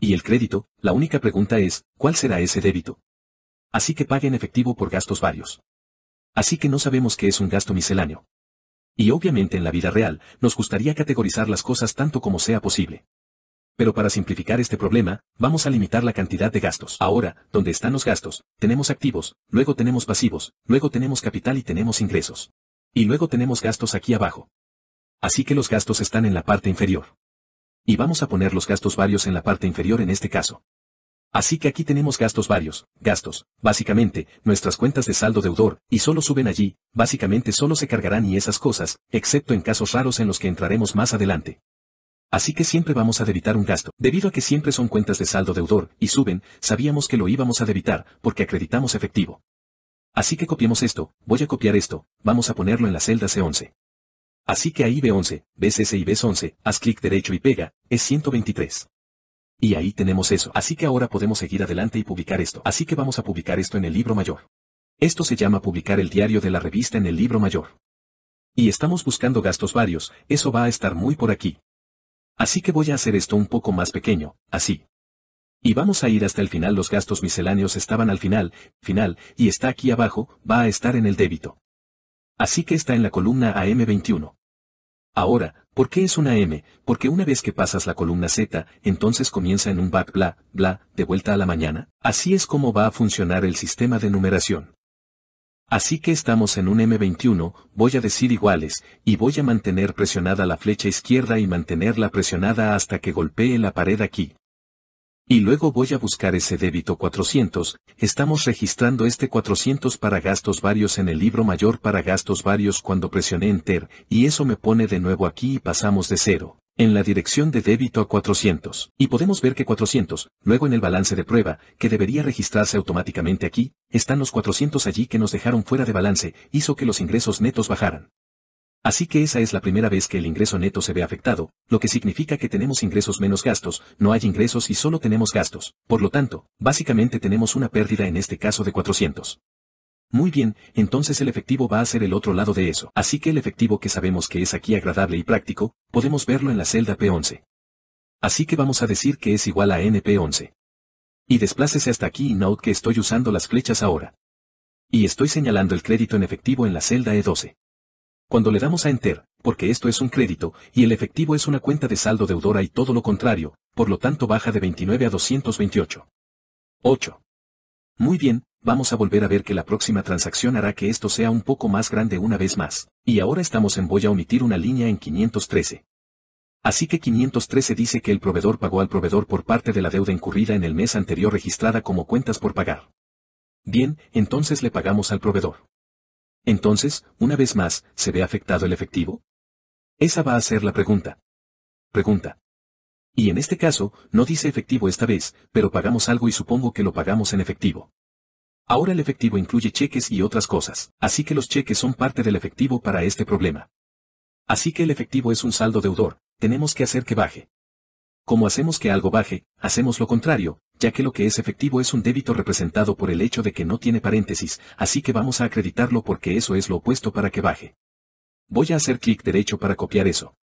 Y el crédito, la única pregunta es, ¿cuál será ese débito? Así que pague en efectivo por gastos varios. Así que no sabemos qué es un gasto misceláneo. Y obviamente en la vida real, nos gustaría categorizar las cosas tanto como sea posible. Pero para simplificar este problema, vamos a limitar la cantidad de gastos. Ahora, donde están los gastos, tenemos activos, luego tenemos pasivos, luego tenemos capital y tenemos ingresos. Y luego tenemos gastos aquí abajo. Así que los gastos están en la parte inferior y vamos a poner los gastos varios en la parte inferior en este caso. Así que aquí tenemos gastos varios, gastos, básicamente, nuestras cuentas de saldo deudor, y solo suben allí, básicamente solo se cargarán y esas cosas, excepto en casos raros en los que entraremos más adelante. Así que siempre vamos a debitar un gasto. Debido a que siempre son cuentas de saldo deudor, y suben, sabíamos que lo íbamos a debitar, porque acreditamos efectivo. Así que copiemos esto, voy a copiar esto, vamos a ponerlo en la celda C11. Así que ahí B11, ves ese y ves 11, haz clic derecho y pega, es 123. Y ahí tenemos eso, así que ahora podemos seguir adelante y publicar esto, así que vamos a publicar esto en el libro mayor. Esto se llama publicar el diario de la revista en el libro mayor. Y estamos buscando gastos varios, eso va a estar muy por aquí. Así que voy a hacer esto un poco más pequeño, así. Y vamos a ir hasta el final, los gastos misceláneos estaban al final, final, y está aquí abajo, va a estar en el débito. Así que está en la columna AM21. Ahora, ¿por qué es una M? Porque una vez que pasas la columna Z, entonces comienza en un back bla, bla, de vuelta a la mañana. Así es como va a funcionar el sistema de numeración. Así que estamos en un M21, voy a decir iguales, y voy a mantener presionada la flecha izquierda y mantenerla presionada hasta que golpee la pared aquí y luego voy a buscar ese débito 400, estamos registrando este 400 para gastos varios en el libro mayor para gastos varios cuando presioné Enter, y eso me pone de nuevo aquí y pasamos de cero, en la dirección de débito a 400. Y podemos ver que 400, luego en el balance de prueba, que debería registrarse automáticamente aquí, están los 400 allí que nos dejaron fuera de balance, hizo que los ingresos netos bajaran. Así que esa es la primera vez que el ingreso neto se ve afectado, lo que significa que tenemos ingresos menos gastos, no hay ingresos y solo tenemos gastos. Por lo tanto, básicamente tenemos una pérdida en este caso de 400. Muy bien, entonces el efectivo va a ser el otro lado de eso. Así que el efectivo que sabemos que es aquí agradable y práctico, podemos verlo en la celda P11. Así que vamos a decir que es igual a NP11. Y desplácese hasta aquí y note que estoy usando las flechas ahora. Y estoy señalando el crédito en efectivo en la celda E12. Cuando le damos a Enter, porque esto es un crédito, y el efectivo es una cuenta de saldo deudora y todo lo contrario, por lo tanto baja de 29 a 228. 8. Muy bien, vamos a volver a ver que la próxima transacción hará que esto sea un poco más grande una vez más, y ahora estamos en voy a omitir una línea en 513. Así que 513 dice que el proveedor pagó al proveedor por parte de la deuda incurrida en el mes anterior registrada como cuentas por pagar. Bien, entonces le pagamos al proveedor. Entonces, una vez más, ¿se ve afectado el efectivo? Esa va a ser la pregunta. Pregunta. Y en este caso, no dice efectivo esta vez, pero pagamos algo y supongo que lo pagamos en efectivo. Ahora el efectivo incluye cheques y otras cosas, así que los cheques son parte del efectivo para este problema. Así que el efectivo es un saldo deudor, tenemos que hacer que baje. Como hacemos que algo baje, hacemos lo contrario, ya que lo que es efectivo es un débito representado por el hecho de que no tiene paréntesis, así que vamos a acreditarlo porque eso es lo opuesto para que baje. Voy a hacer clic derecho para copiar eso.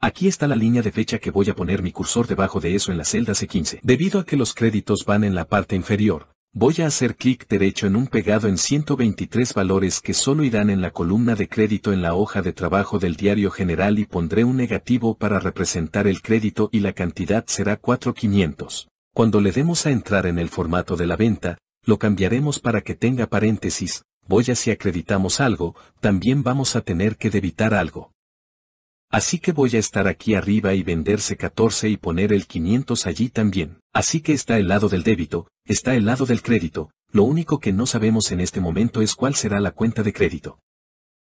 Aquí está la línea de fecha que voy a poner mi cursor debajo de eso en la celda C15. Debido a que los créditos van en la parte inferior, Voy a hacer clic derecho en un pegado en 123 valores que solo irán en la columna de crédito en la hoja de trabajo del diario general y pondré un negativo para representar el crédito y la cantidad será 4500. Cuando le demos a entrar en el formato de la venta, lo cambiaremos para que tenga paréntesis, voy a si acreditamos algo, también vamos a tener que debitar algo. Así que voy a estar aquí arriba y venderse 14 y poner el 500 allí también. Así que está el lado del débito, está el lado del crédito, lo único que no sabemos en este momento es cuál será la cuenta de crédito.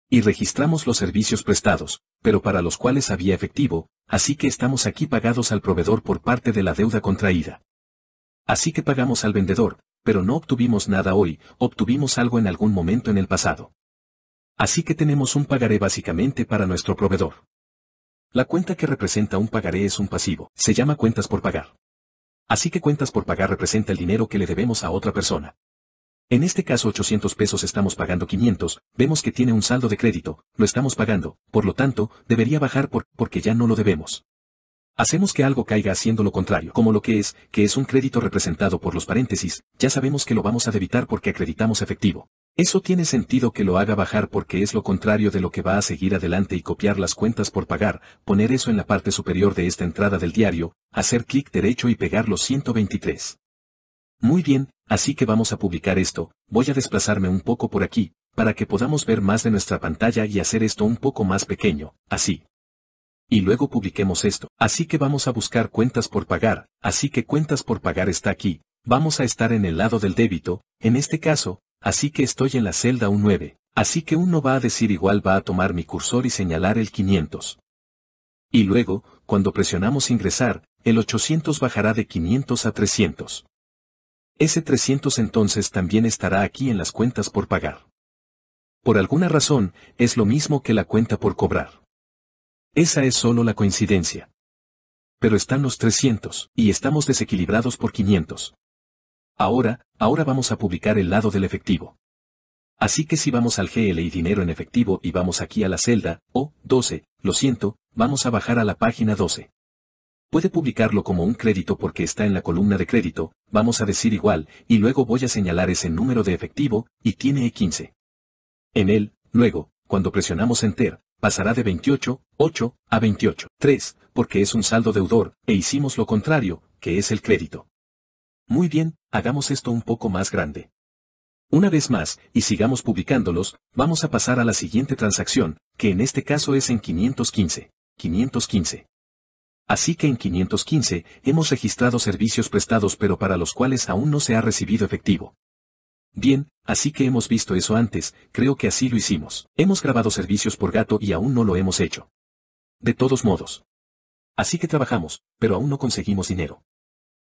Y registramos los servicios prestados, pero para los cuales había efectivo, así que estamos aquí pagados al proveedor por parte de la deuda contraída. Así que pagamos al vendedor, pero no obtuvimos nada hoy, obtuvimos algo en algún momento en el pasado. Así que tenemos un pagaré básicamente para nuestro proveedor. La cuenta que representa un pagaré es un pasivo, se llama cuentas por pagar. Así que cuentas por pagar representa el dinero que le debemos a otra persona. En este caso 800 pesos estamos pagando 500, vemos que tiene un saldo de crédito, lo estamos pagando, por lo tanto, debería bajar por, porque ya no lo debemos. Hacemos que algo caiga haciendo lo contrario, como lo que es, que es un crédito representado por los paréntesis, ya sabemos que lo vamos a debitar porque acreditamos efectivo. Eso tiene sentido que lo haga bajar porque es lo contrario de lo que va a seguir adelante y copiar las cuentas por pagar, poner eso en la parte superior de esta entrada del diario, hacer clic derecho y pegar los 123. Muy bien, así que vamos a publicar esto, voy a desplazarme un poco por aquí, para que podamos ver más de nuestra pantalla y hacer esto un poco más pequeño, así. Y luego publiquemos esto, así que vamos a buscar cuentas por pagar, así que cuentas por pagar está aquí, vamos a estar en el lado del débito, en este caso, así que estoy en la celda un 9, así que uno va a decir igual va a tomar mi cursor y señalar el 500. Y luego, cuando presionamos ingresar, el 800 bajará de 500 a 300. Ese 300 entonces también estará aquí en las cuentas por pagar. Por alguna razón, es lo mismo que la cuenta por cobrar. Esa es solo la coincidencia. Pero están los 300, y estamos desequilibrados por 500. Ahora, ahora vamos a publicar el lado del efectivo. Así que si vamos al GL y dinero en efectivo y vamos aquí a la celda, o, 12, lo siento, vamos a bajar a la página 12. Puede publicarlo como un crédito porque está en la columna de crédito, vamos a decir igual, y luego voy a señalar ese número de efectivo, y tiene E15. En él, luego, cuando presionamos Enter, pasará de 28, 8, a 28, 3, porque es un saldo deudor, e hicimos lo contrario, que es el crédito. Muy bien, hagamos esto un poco más grande. Una vez más, y sigamos publicándolos, vamos a pasar a la siguiente transacción, que en este caso es en 515. 515. Así que en 515 hemos registrado servicios prestados pero para los cuales aún no se ha recibido efectivo. Bien, así que hemos visto eso antes, creo que así lo hicimos. Hemos grabado servicios por gato y aún no lo hemos hecho. De todos modos. Así que trabajamos, pero aún no conseguimos dinero.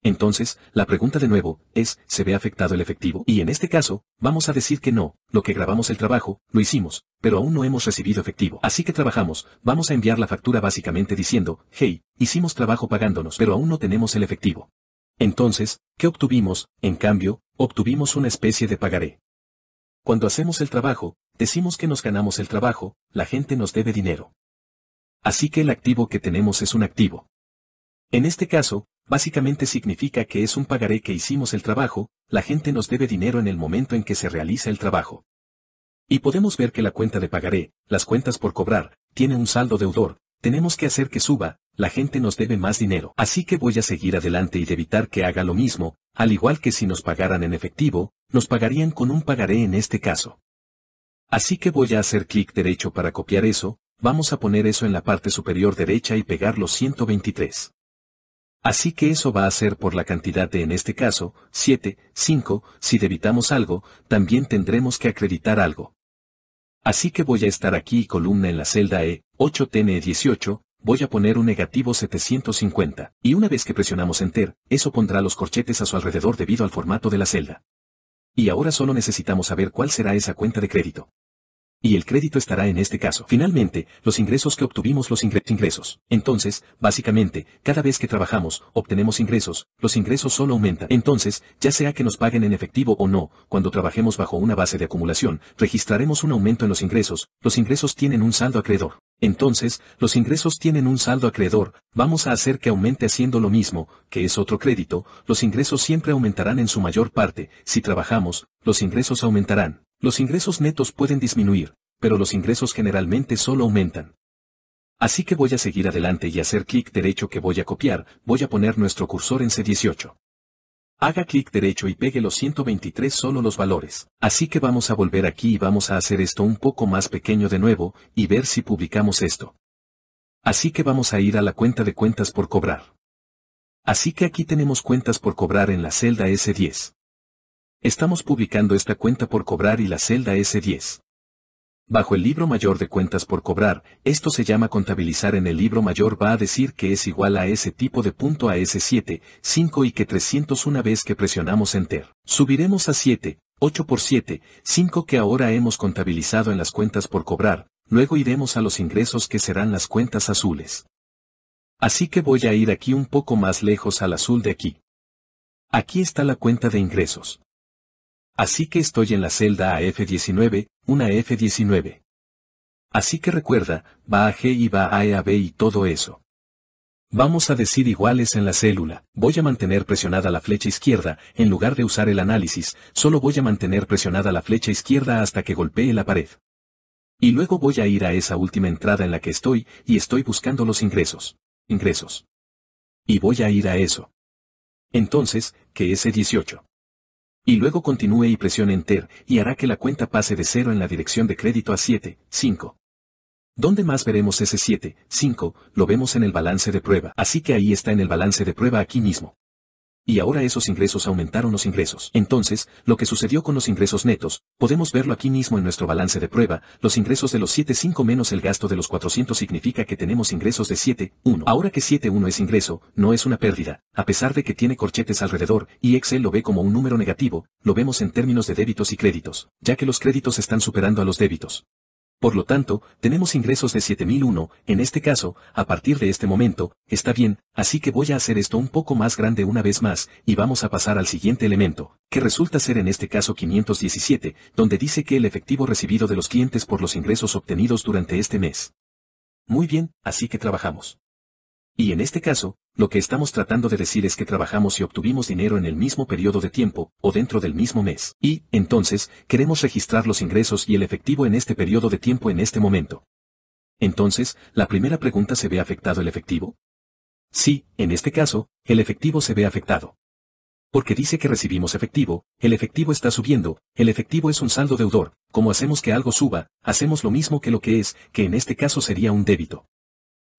Entonces, la pregunta de nuevo, es, ¿se ve afectado el efectivo? Y en este caso, vamos a decir que no, lo que grabamos el trabajo, lo hicimos, pero aún no hemos recibido efectivo. Así que trabajamos, vamos a enviar la factura básicamente diciendo, hey, hicimos trabajo pagándonos, pero aún no tenemos el efectivo. Entonces, ¿qué obtuvimos? En cambio, obtuvimos una especie de pagaré. Cuando hacemos el trabajo, decimos que nos ganamos el trabajo, la gente nos debe dinero. Así que el activo que tenemos es un activo. En este caso, básicamente significa que es un pagaré que hicimos el trabajo, la gente nos debe dinero en el momento en que se realiza el trabajo. Y podemos ver que la cuenta de pagaré, las cuentas por cobrar, tiene un saldo deudor, tenemos que hacer que suba, la gente nos debe más dinero. Así que voy a seguir adelante y evitar que haga lo mismo, al igual que si nos pagaran en efectivo, nos pagarían con un pagaré en este caso. Así que voy a hacer clic derecho para copiar eso, vamos a poner eso en la parte superior derecha y pegar los 123. Así que eso va a ser por la cantidad de en este caso, 7, 5, si debitamos algo, también tendremos que acreditar algo. Así que voy a estar aquí y columna en la celda E, 8TNE18, voy a poner un negativo 750, y una vez que presionamos Enter, eso pondrá los corchetes a su alrededor debido al formato de la celda. Y ahora solo necesitamos saber cuál será esa cuenta de crédito. Y el crédito estará en este caso. Finalmente, los ingresos que obtuvimos los ingresos. Entonces, básicamente, cada vez que trabajamos, obtenemos ingresos, los ingresos solo aumentan. Entonces, ya sea que nos paguen en efectivo o no, cuando trabajemos bajo una base de acumulación, registraremos un aumento en los ingresos, los ingresos tienen un saldo acreedor. Entonces, los ingresos tienen un saldo acreedor, vamos a hacer que aumente haciendo lo mismo, que es otro crédito, los ingresos siempre aumentarán en su mayor parte, si trabajamos, los ingresos aumentarán. Los ingresos netos pueden disminuir, pero los ingresos generalmente solo aumentan. Así que voy a seguir adelante y hacer clic derecho que voy a copiar, voy a poner nuestro cursor en C18. Haga clic derecho y pegue los 123 solo los valores. Así que vamos a volver aquí y vamos a hacer esto un poco más pequeño de nuevo, y ver si publicamos esto. Así que vamos a ir a la cuenta de cuentas por cobrar. Así que aquí tenemos cuentas por cobrar en la celda S10. Estamos publicando esta cuenta por cobrar y la celda S10. Bajo el libro mayor de cuentas por cobrar, esto se llama contabilizar en el libro mayor va a decir que es igual a ese tipo de punto a S7, 5 y que 300 una vez que presionamos Enter. Subiremos a 7, 8 por 7, 5 que ahora hemos contabilizado en las cuentas por cobrar, luego iremos a los ingresos que serán las cuentas azules. Así que voy a ir aquí un poco más lejos al azul de aquí. Aquí está la cuenta de ingresos. Así que estoy en la celda AF-19, una F-19. Así que recuerda, va a G y va a E a B y todo eso. Vamos a decir iguales en la célula, voy a mantener presionada la flecha izquierda, en lugar de usar el análisis, solo voy a mantener presionada la flecha izquierda hasta que golpee la pared. Y luego voy a ir a esa última entrada en la que estoy, y estoy buscando los ingresos. Ingresos. Y voy a ir a eso. Entonces, que es 18 e y luego continúe y presione Enter, y hará que la cuenta pase de 0 en la dirección de crédito a 7, 5. ¿Dónde más veremos ese 7, 5? Lo vemos en el balance de prueba, así que ahí está en el balance de prueba aquí mismo y ahora esos ingresos aumentaron los ingresos. Entonces, lo que sucedió con los ingresos netos, podemos verlo aquí mismo en nuestro balance de prueba, los ingresos de los 7.5 menos el gasto de los 400 significa que tenemos ingresos de 7.1. Ahora que 7.1 es ingreso, no es una pérdida, a pesar de que tiene corchetes alrededor, y Excel lo ve como un número negativo, lo vemos en términos de débitos y créditos, ya que los créditos están superando a los débitos. Por lo tanto, tenemos ingresos de 7001, en este caso, a partir de este momento, está bien, así que voy a hacer esto un poco más grande una vez más, y vamos a pasar al siguiente elemento, que resulta ser en este caso 517, donde dice que el efectivo recibido de los clientes por los ingresos obtenidos durante este mes. Muy bien, así que trabajamos. Y en este caso, lo que estamos tratando de decir es que trabajamos y obtuvimos dinero en el mismo periodo de tiempo, o dentro del mismo mes. Y, entonces, queremos registrar los ingresos y el efectivo en este periodo de tiempo en este momento. Entonces, la primera pregunta se ve afectado el efectivo. Sí, en este caso, el efectivo se ve afectado. Porque dice que recibimos efectivo, el efectivo está subiendo, el efectivo es un saldo deudor, como hacemos que algo suba, hacemos lo mismo que lo que es, que en este caso sería un débito.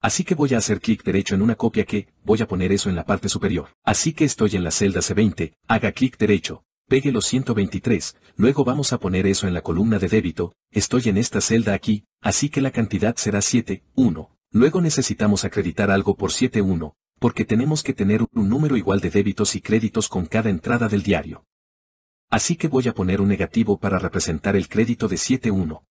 Así que voy a hacer clic derecho en una copia que, voy a poner eso en la parte superior. Así que estoy en la celda C20, haga clic derecho, pegue los 123, luego vamos a poner eso en la columna de débito, estoy en esta celda aquí, así que la cantidad será 7, 1. Luego necesitamos acreditar algo por 71, porque tenemos que tener un número igual de débitos y créditos con cada entrada del diario. Así que voy a poner un negativo para representar el crédito de 7.1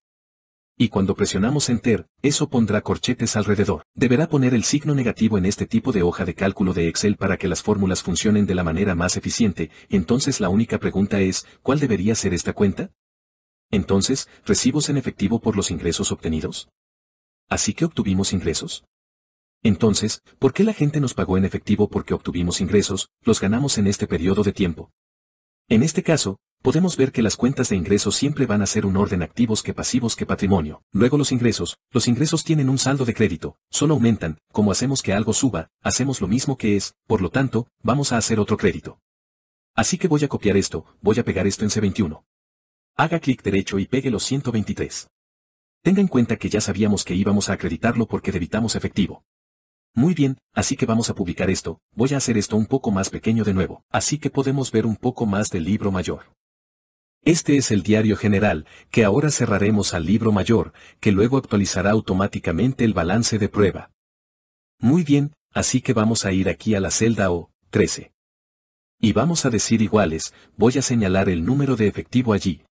y cuando presionamos Enter, eso pondrá corchetes alrededor. Deberá poner el signo negativo en este tipo de hoja de cálculo de Excel para que las fórmulas funcionen de la manera más eficiente, entonces la única pregunta es, ¿cuál debería ser esta cuenta? Entonces, ¿recibos en efectivo por los ingresos obtenidos? ¿Así que obtuvimos ingresos? Entonces, ¿por qué la gente nos pagó en efectivo porque obtuvimos ingresos, los ganamos en este periodo de tiempo? En este caso, podemos ver que las cuentas de ingresos siempre van a ser un orden activos que pasivos que patrimonio. Luego los ingresos, los ingresos tienen un saldo de crédito, solo aumentan, como hacemos que algo suba, hacemos lo mismo que es, por lo tanto, vamos a hacer otro crédito. Así que voy a copiar esto, voy a pegar esto en C21. Haga clic derecho y pegue los 123. Tenga en cuenta que ya sabíamos que íbamos a acreditarlo porque debitamos efectivo. Muy bien, así que vamos a publicar esto, voy a hacer esto un poco más pequeño de nuevo, así que podemos ver un poco más del libro mayor. Este es el diario general, que ahora cerraremos al libro mayor, que luego actualizará automáticamente el balance de prueba. Muy bien, así que vamos a ir aquí a la celda O, 13. Y vamos a decir iguales, voy a señalar el número de efectivo allí.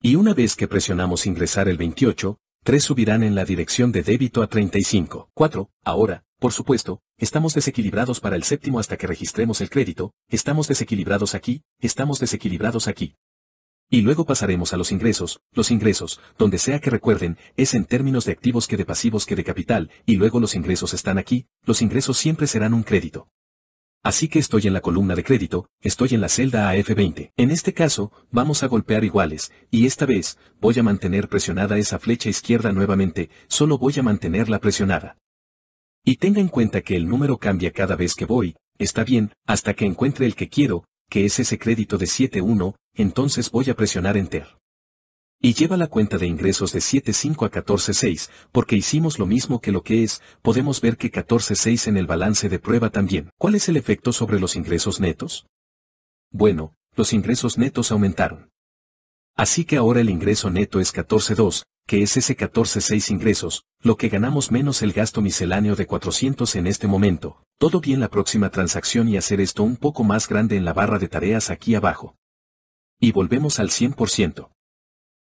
Y una vez que presionamos ingresar el 28, 3 subirán en la dirección de débito a 35. 4. Ahora, por supuesto, estamos desequilibrados para el séptimo hasta que registremos el crédito, estamos desequilibrados aquí, estamos desequilibrados aquí. Y luego pasaremos a los ingresos, los ingresos, donde sea que recuerden, es en términos de activos que de pasivos que de capital, y luego los ingresos están aquí, los ingresos siempre serán un crédito. Así que estoy en la columna de crédito, estoy en la celda AF20. En este caso, vamos a golpear iguales, y esta vez, voy a mantener presionada esa flecha izquierda nuevamente, solo voy a mantenerla presionada. Y tenga en cuenta que el número cambia cada vez que voy, está bien, hasta que encuentre el que quiero, que es ese crédito de 71, entonces voy a presionar Enter. Y lleva la cuenta de ingresos de 7.5 a 14.6, porque hicimos lo mismo que lo que es, podemos ver que 14.6 en el balance de prueba también. ¿Cuál es el efecto sobre los ingresos netos? Bueno, los ingresos netos aumentaron. Así que ahora el ingreso neto es 14.2, que es ese 14.6 ingresos, lo que ganamos menos el gasto misceláneo de 400 en este momento. Todo bien la próxima transacción y hacer esto un poco más grande en la barra de tareas aquí abajo. Y volvemos al 100%.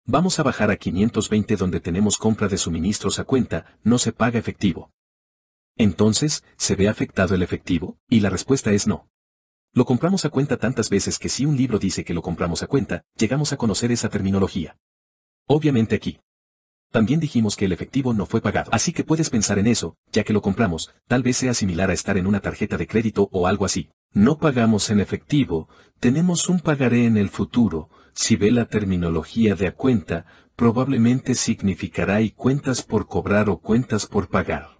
Vamos a bajar a 520 donde tenemos compra de suministros a cuenta, no se paga efectivo. Entonces, ¿se ve afectado el efectivo? Y la respuesta es no. Lo compramos a cuenta tantas veces que si un libro dice que lo compramos a cuenta, llegamos a conocer esa terminología. Obviamente aquí. También dijimos que el efectivo no fue pagado. Así que puedes pensar en eso, ya que lo compramos, tal vez sea similar a estar en una tarjeta de crédito o algo así. No pagamos en efectivo, tenemos un pagaré en el futuro, si ve la terminología de a cuenta, probablemente significará y cuentas por cobrar o cuentas por pagar.